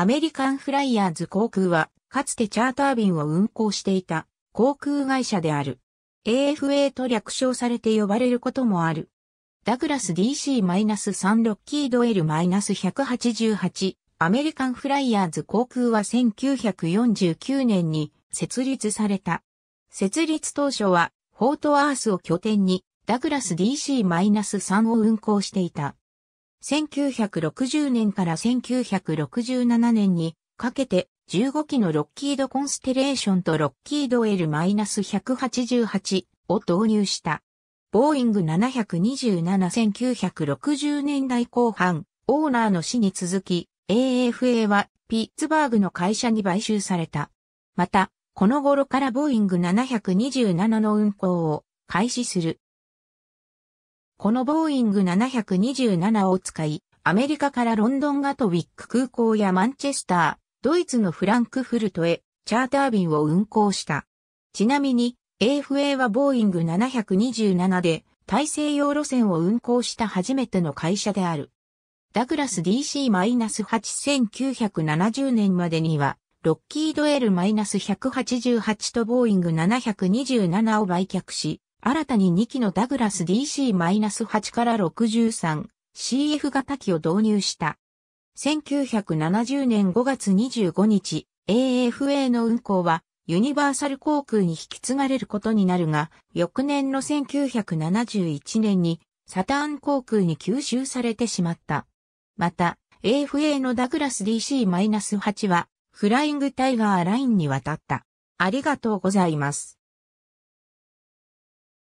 アメリカンフライヤーズ航空は、かつてチャーター便を運航していた航空会社である。AFA と略称されて呼ばれることもある。ダグラス DC-3 ロッキード L-188 アメリカンフライヤーズ航空は1949年に設立された。設立当初はフォートアースを拠点にダグラス DC-3 を運航していた。1960年から1967年にかけて15機のロッキードコンステレーションとロッキード L-188 を導入した。ボーイング727-1960年代後半、オーナーの死に続き、AFA はピッツバーグの会社に買収された。また、この頃からボーイング727の運行を開始する。このボーイング727を使い、アメリカからロンドンガトウィック空港やマンチェスター、ドイツのフランクフルトへチャーター便を運航した。ちなみに AFA はボーイング727で大西洋路線を運航した初めての会社である。ダグラス DC-8970 年までには、ロッキード L-188 とボーイング727を売却し、新たに2機のダグラス DC-8 から 63CF 型機を導入した。1970年5月25日、AFA の運航はユニバーサル航空に引き継がれることになるが、翌年の1971年にサターン航空に吸収されてしまった。また、AFA のダグラス DC-8 はフライングタイガーラインに渡った。ありがとうございます。